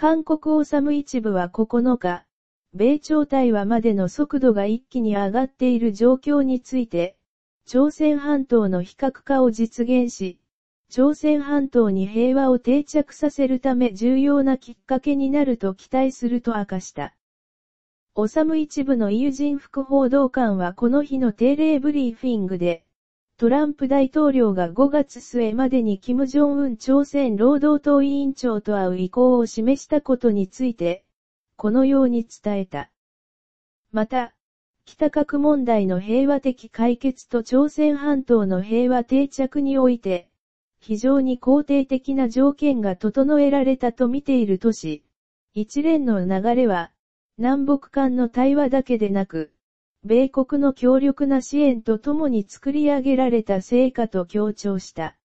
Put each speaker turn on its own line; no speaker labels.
韓国サム一部は9日、米朝対話までの速度が一気に上がっている状況について、朝鮮半島の非核化を実現し、朝鮮半島に平和を定着させるため重要なきっかけになると期待すると明かした。オサム一部の友人副報道官はこの日の定例ブリーフィングで、トランプ大統領が5月末までに金正恩朝鮮労働党委員長と会う意向を示したことについて、このように伝えた。また、北核問題の平和的解決と朝鮮半島の平和定着において、非常に肯定的な条件が整えられたと見ている都市、一連の流れは、南北間の対話だけでなく、米国の強力な支援とともに作り上げられた成果と強調した。